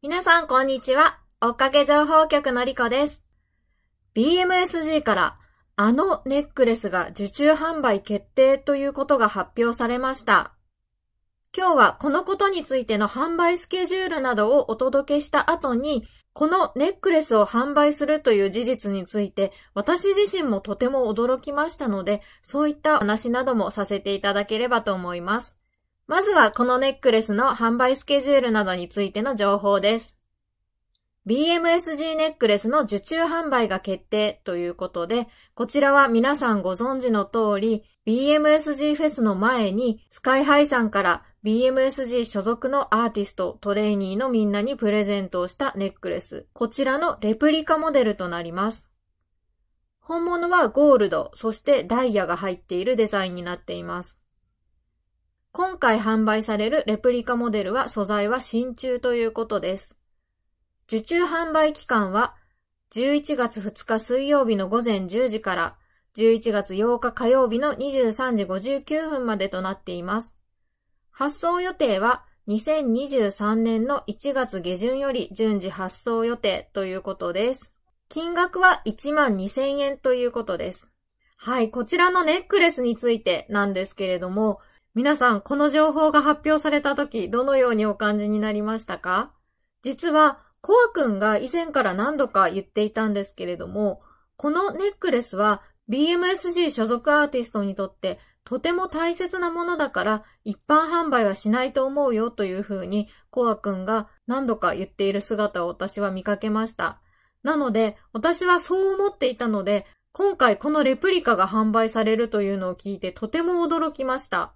皆さん、こんにちは。追っかけ情報局のりこです。BMSG からあのネックレスが受注販売決定ということが発表されました。今日はこのことについての販売スケジュールなどをお届けした後に、このネックレスを販売するという事実について、私自身もとても驚きましたので、そういった話などもさせていただければと思います。まずはこのネックレスの販売スケジュールなどについての情報です。BMSG ネックレスの受注販売が決定ということで、こちらは皆さんご存知の通り、BMSG フェスの前にスカイハイさんから BMSG 所属のアーティスト、トレーニーのみんなにプレゼントをしたネックレス。こちらのレプリカモデルとなります。本物はゴールド、そしてダイヤが入っているデザインになっています。今回販売されるレプリカモデルは素材は真鍮ということです。受注販売期間は11月2日水曜日の午前10時から11月8日火曜日の23時59分までとなっています。発送予定は2023年の1月下旬より順次発送予定ということです。金額は1万2000円ということです。はい、こちらのネックレスについてなんですけれども、皆さん、この情報が発表された時、どのようにお感じになりましたか実は、コア君が以前から何度か言っていたんですけれども、このネックレスは BMSG 所属アーティストにとってとても大切なものだから一般販売はしないと思うよというふうにコア君が何度か言っている姿を私は見かけました。なので私はそう思っていたので今回このレプリカが販売されるというのを聞いてとても驚きました。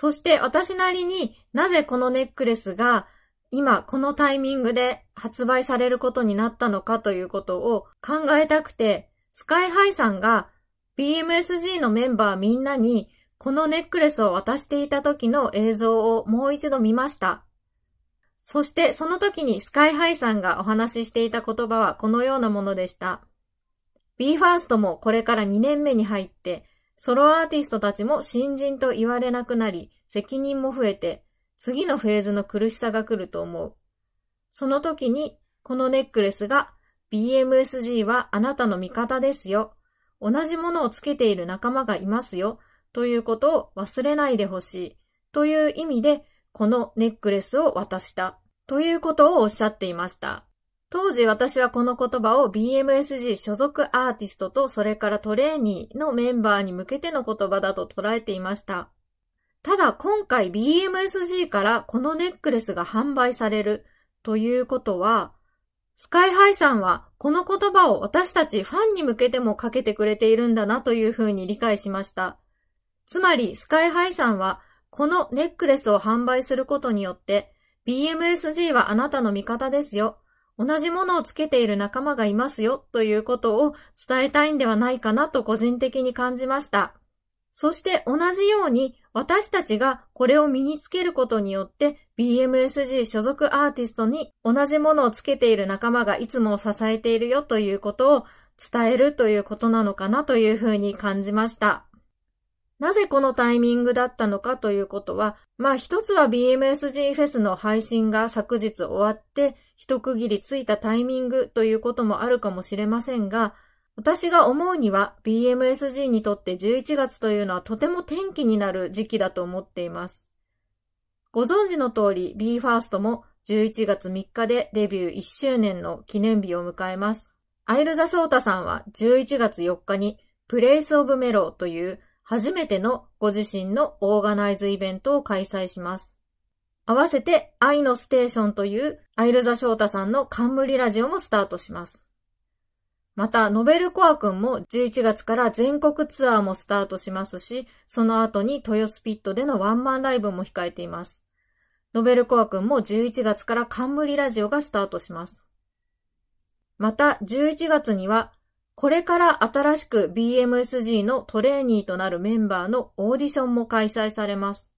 そして私なりになぜこのネックレスが今このタイミングで発売されることになったのかということを考えたくて、スカイハイさんが BMSG のメンバーみんなにこのネックレスを渡していた時の映像をもう一度見ました。そしてその時にスカイハイさんがお話ししていた言葉はこのようなものでした。BE:FIRST もこれから2年目に入って、ソロアーティストたちも新人と言われなくなり、責任も増えて、次のフェーズの苦しさが来ると思う。その時に、このネックレスが BMSG はあなたの味方ですよ。同じものをつけている仲間がいますよ。ということを忘れないでほしい。という意味で、このネックレスを渡した。ということをおっしゃっていました。当時私はこの言葉を BMSG 所属アーティストとそれからトレーニーのメンバーに向けての言葉だと捉えていました。ただ今回 BMSG からこのネックレスが販売されるということは、スカイハイさんはこの言葉を私たちファンに向けてもかけてくれているんだなというふうに理解しました。つまりスカイハイさんはこのネックレスを販売することによって BMSG はあなたの味方ですよ。同じものをつけている仲間がいますよということを伝えたいんではないかなと個人的に感じました。そして同じように私たちがこれを身につけることによって BMSG 所属アーティストに同じものをつけている仲間がいつも支えているよということを伝えるということなのかなというふうに感じました。なぜこのタイミングだったのかということは、まあ一つは BMSG フェスの配信が昨日終わって一区切りついたタイミングということもあるかもしれませんが、私が思うには BMSG にとって11月というのはとても天気になる時期だと思っています。ご存知の通り BE:FIRST も11月3日でデビュー1周年の記念日を迎えます。アイルザ・ショータさんは11月4日にプレイス・オブ・メロという初めてのご自身のオーガナイズイベントを開催します。合わせて愛のステーションというアイルザ・ショータさんの冠ラジオもスタートします。また、ノベルコア君も11月から全国ツアーもスタートしますし、その後に豊スピットでのワンマンライブも控えています。ノベルコア君も11月から冠ラジオがスタートします。また、11月には、これから新しく BMSG のトレーニーとなるメンバーのオーディションも開催されます。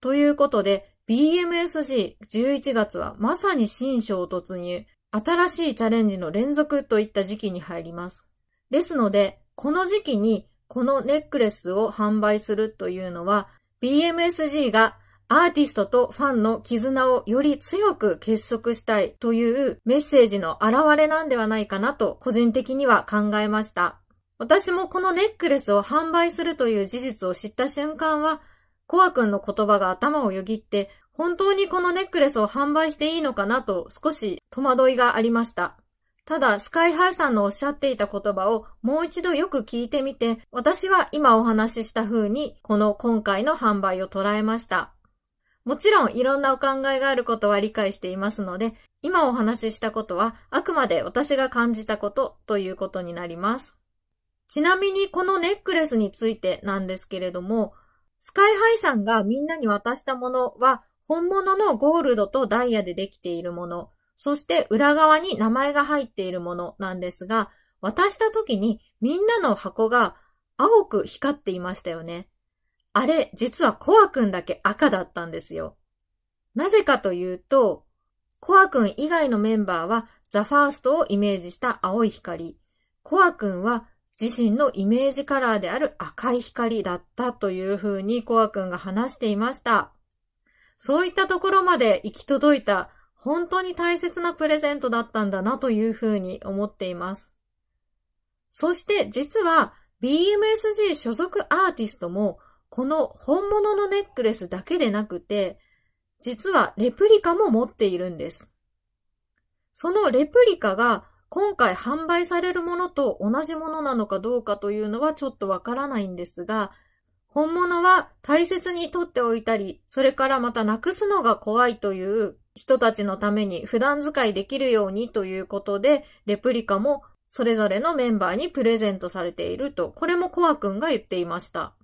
ということで、BMSG11 月はまさに新章突入、新しいチャレンジの連続といった時期に入ります。ですので、この時期にこのネックレスを販売するというのは、BMSG がアーティストとファンの絆をより強く結束したいというメッセージの表れなんではないかなと個人的には考えました。私もこのネックレスを販売するという事実を知った瞬間は、コア君の言葉が頭をよぎって、本当にこのネックレスを販売していいのかなと少し戸惑いがありました。ただ、スカイハイさんのおっしゃっていた言葉をもう一度よく聞いてみて、私は今お話しした風に、この今回の販売を捉えました。もちろん、いろんなお考えがあることは理解していますので、今お話ししたことは、あくまで私が感じたことということになります。ちなみに、このネックレスについてなんですけれども、スカイハイさんがみんなに渡したものは、本物のゴールドとダイヤでできているもの、そして裏側に名前が入っているものなんですが、渡した時にみんなの箱が青く光っていましたよね。あれ、実はコアくんだけ赤だったんですよ。なぜかというと、コアくん以外のメンバーはザ・ファーストをイメージした青い光。コアくんは自身のイメージカラーである赤い光だったというふうにコアくんが話していました。そういったところまで行き届いた本当に大切なプレゼントだったんだなというふうに思っています。そして実は BMSG 所属アーティストもこの本物のネックレスだけでなくて、実はレプリカも持っているんです。そのレプリカが今回販売されるものと同じものなのかどうかというのはちょっとわからないんですが、本物は大切に取っておいたり、それからまたなくすのが怖いという人たちのために普段使いできるようにということで、レプリカもそれぞれのメンバーにプレゼントされていると、これもコア君が言っていました。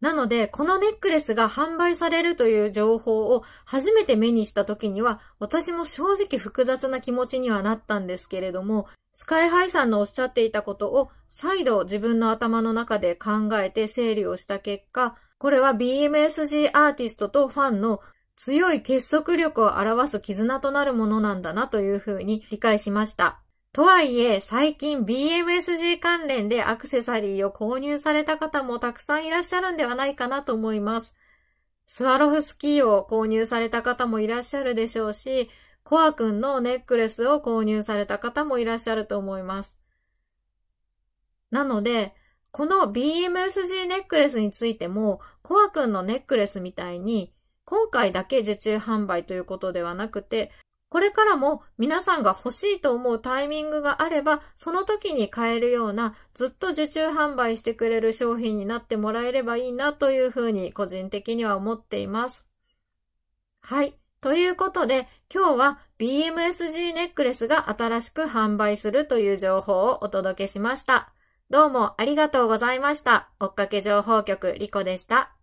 なので、このネックレスが販売されるという情報を初めて目にした時には、私も正直複雑な気持ちにはなったんですけれども、スカイハイさんのおっしゃっていたことを再度自分の頭の中で考えて整理をした結果、これは BMSG アーティストとファンの強い結束力を表す絆となるものなんだなというふうに理解しました。とはいえ、最近 BMSG 関連でアクセサリーを購入された方もたくさんいらっしゃるんではないかなと思います。スワロフスキーを購入された方もいらっしゃるでしょうし、コア君のネックレスを購入された方もいらっしゃると思います。なので、この BMSG ネックレスについても、コア君のネックレスみたいに、今回だけ受注販売ということではなくて、これからも皆さんが欲しいと思うタイミングがあれば、その時に買えるような、ずっと受注販売してくれる商品になってもらえればいいなというふうに個人的には思っています。はい。ということで、今日は BMSG ネックレスが新しく販売するという情報をお届けしました。どうもありがとうございました。追っかけ情報局リコでした。